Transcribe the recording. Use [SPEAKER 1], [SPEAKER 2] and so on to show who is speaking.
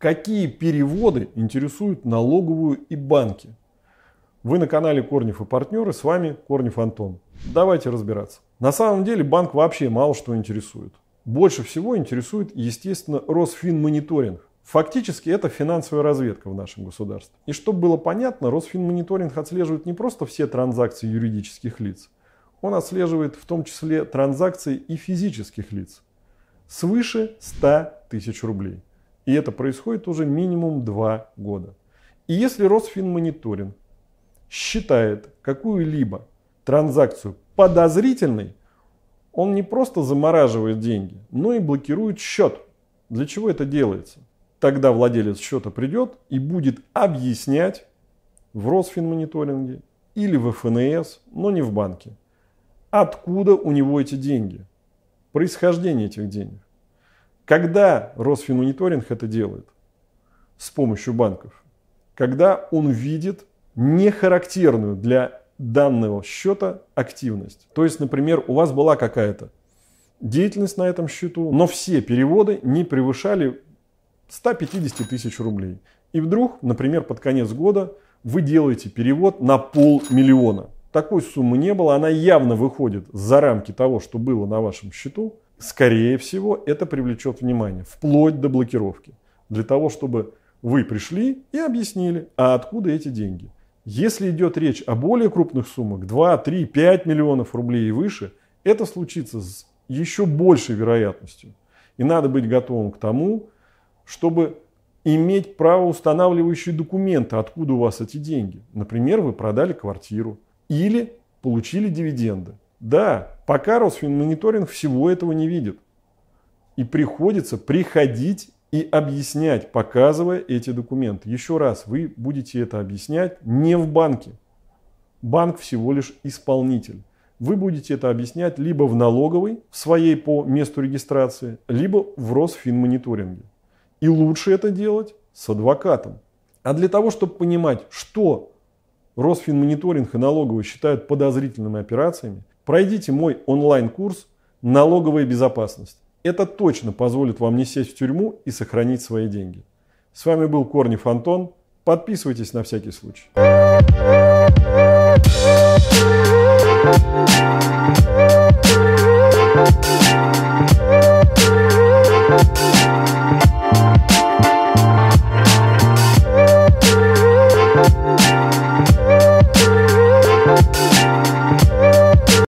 [SPEAKER 1] какие переводы интересуют налоговую и банки. Вы на канале Корнев и партнеры, с вами Корнев Антон. Давайте разбираться. На самом деле банк вообще мало что интересует. Больше всего интересует, естественно, Росфинмониторинг. Фактически это финансовая разведка в нашем государстве. И чтобы было понятно, Росфинмониторинг отслеживает не просто все транзакции юридических лиц, он отслеживает в том числе транзакции и физических лиц свыше 100 тысяч рублей. И это происходит уже минимум два года. И если Росфинмониторинг считает какую-либо транзакцию подозрительной, он не просто замораживает деньги, но и блокирует счет. Для чего это делается? Тогда владелец счета придет и будет объяснять в Росфинмониторинге или в ФНС, но не в банке, откуда у него эти деньги, происхождение этих денег. Когда Росфинмониторинг это делает с помощью банков? Когда он видит нехарактерную для данного счета активность. То есть, например, у вас была какая-то деятельность на этом счету, но все переводы не превышали 150 тысяч рублей. И вдруг, например, под конец года вы делаете перевод на полмиллиона. Такой суммы не было, она явно выходит за рамки того, что было на вашем счету скорее всего, это привлечет внимание, вплоть до блокировки. Для того, чтобы вы пришли и объяснили, а откуда эти деньги. Если идет речь о более крупных суммах, 2, 3, 5 миллионов рублей и выше, это случится с еще большей вероятностью. И надо быть готовым к тому, чтобы иметь право устанавливающие документы, откуда у вас эти деньги. Например, вы продали квартиру или получили дивиденды. Да, Пока Росфинмониторинг всего этого не видит. И приходится приходить и объяснять, показывая эти документы. Еще раз, вы будете это объяснять не в банке. Банк всего лишь исполнитель. Вы будете это объяснять либо в налоговой, в своей по месту регистрации, либо в Росфинмониторинге. И лучше это делать с адвокатом. А для того, чтобы понимать, что Росфинмониторинг и налоговые считают подозрительными операциями, Пройдите мой онлайн-курс «Налоговая безопасность». Это точно позволит вам не сесть в тюрьму и сохранить свои деньги. С вами был Корни Антон. Подписывайтесь на всякий случай.